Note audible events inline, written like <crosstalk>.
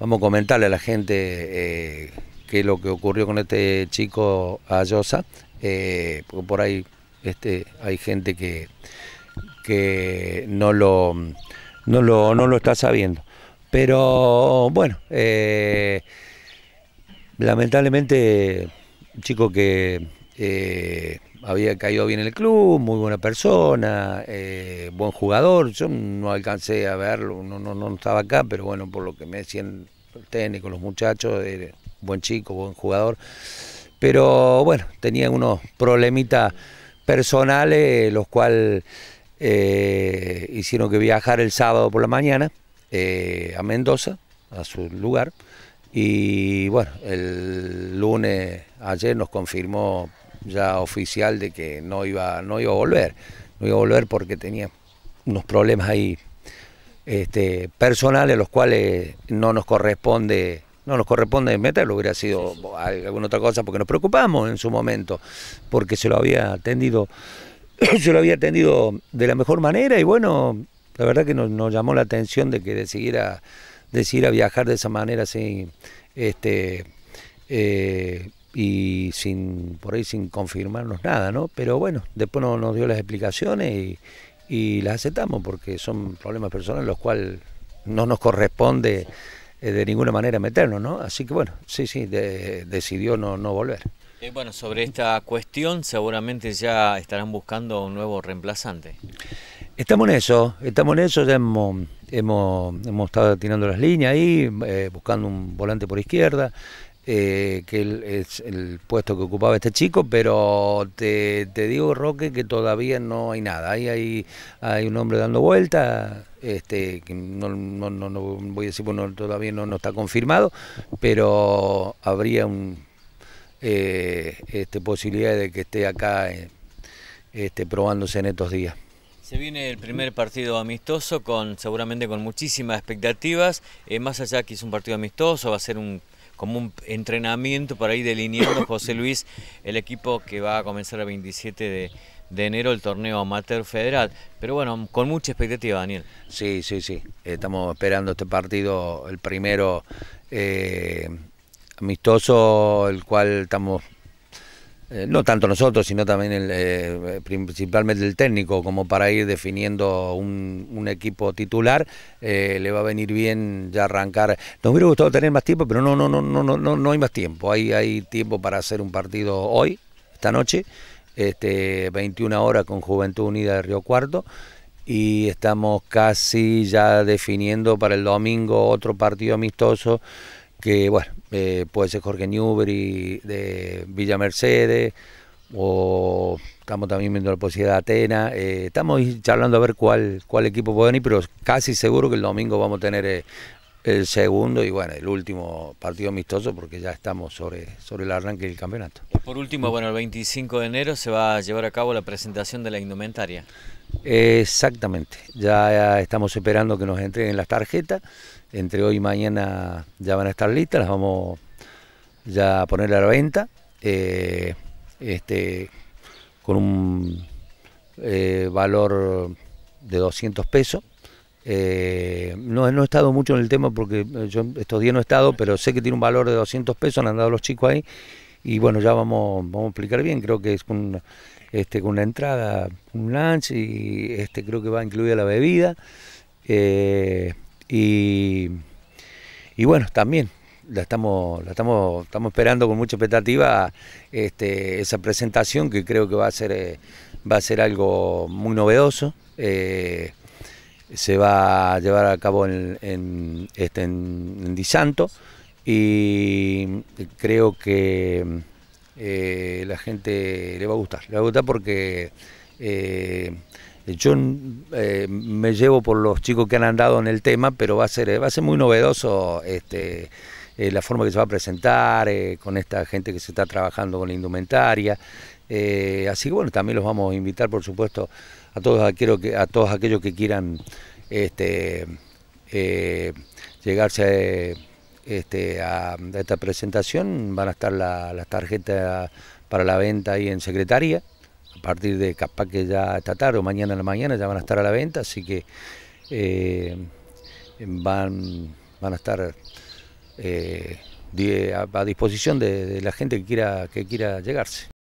Vamos a comentarle a la gente eh, qué es lo que ocurrió con este chico Ayosa, eh, porque por ahí este, hay gente que, que no, lo, no, lo, está sabiendo. Pero bueno, eh, lamentablemente, chico que había caído bien el club, muy buena persona, eh, buen jugador. Yo no alcancé a verlo, no, no, estaba acá, pero bueno, por lo que me decían el técnico, los muchachos, buen chico, buen jugador. Pero bueno, tenía unos problemitas personales, los cuales eh, hicieron que viajar el sábado por la mañana eh, a Mendoza, a su lugar. Y bueno, el lunes ayer nos confirmó ya oficial de que no iba, no iba a volver. No iba a volver porque tenía unos problemas ahí este, personales, los cuales no nos corresponde no nos corresponde meterlo, hubiera sido alguna otra cosa, porque nos preocupamos en su momento, porque se lo había atendido, <coughs> se lo había atendido de la mejor manera, y bueno, la verdad que nos, llamó la atención de que decidiera, viajar de esa manera así, este, eh, y sin por ahí sin confirmarnos nada, ¿no? Pero bueno, después nos dio las explicaciones y, las aceptamos porque son problemas personales los cuales no nos corresponde eh, de ninguna manera meternos, ¿no? Así que bueno, sí, sí, decidió no, no volver. Eh, bueno, sobre esta cuestión seguramente ya estarán buscando un nuevo reemplazante. Estamos en eso, estamos en eso, ya hemos, estado tirando las líneas ahí, eh, buscando un volante por izquierda, eh, que es el puesto que ocupaba este chico, pero te, digo, Roque, que todavía no hay nada. Ahí hay, hay un hombre dando vueltas, este, que no, voy a decir, bueno, todavía no, no está confirmado, pero habría un, eh, este, posibilidad de que esté acá eh, este, probándose en estos días. Se viene el primer partido amistoso, con seguramente con muchísimas expectativas. más allá que es un partido amistoso, va a ser un como un entrenamiento para ir delineando, <coughs> José Luis, el equipo que va a comenzar el 27 de, enero el torneo amateur federal. Pero bueno, con mucha expectativa, Daniel. Sí, sí, sí. Estamos esperando este partido, el primero eh, amistoso, el cual estamos eh, no tanto nosotros, sino también el, eh, principalmente el técnico, como para ir definiendo un, equipo titular, eh, le va a venir bien ya arrancar. Nos hubiera gustado tener más tiempo, pero no, no, no, no, no, no hay más tiempo. Hay, hay tiempo para hacer un partido hoy, esta noche, este, 21 horas con Juventud Unida de Río Cuarto. Y estamos casi ya definiendo para el domingo otro partido amistoso que bueno, eh, puede ser Jorge Newbery de Villa Mercedes, o estamos también viendo la posibilidad de Atenas, eh, estamos charlando a ver cuál, cuál equipo puede venir, pero casi seguro que el domingo vamos a tener eh, el segundo y bueno, el último partido amistoso porque ya estamos sobre, sobre el arranque del campeonato. Por último, bueno, el 25 de enero se va a llevar a cabo la presentación de la indumentaria. Exactamente, ya estamos esperando que nos entreguen las tarjetas, entre hoy y mañana ya van a estar listas, las vamos ya a poner a la venta, eh, este, con un eh, valor de 200 pesos eh, no, no, he estado mucho en el tema porque eh, yo estos días no he estado, pero sé que tiene un valor de 200 pesos, han dado los chicos ahí. Y bueno, ya vamos, vamos a explicar bien. Creo que es con, este, con una entrada, un lunch, y este, creo que va a incluir la bebida. Eh, y, y bueno, también la estamos, la estamos, estamos esperando con mucha expectativa este, esa presentación que creo que va a ser, va a ser algo muy novedoso se va a llevar a cabo en, este, en, Disanto y creo que eh, la gente le va a gustar, le va a gustar porque eh, yo eh, me llevo por los chicos que han andado en el tema, pero va a ser, va a ser muy novedoso este, la forma que se va a presentar, con esta gente que se está trabajando con la indumentaria. Eh, así que bueno, también los vamos a invitar, por supuesto, a todos aquellos que, quieran este, eh, llegarse este, a, esta presentación. Van a estar las tarjetas para la venta ahí en Secretaría. A partir de capaz que ya esta tarde o mañana en la mañana ya van a estar a la venta, así que eh, van, van a estar a, disposición de, de la gente que quiera, que quiera llegarse.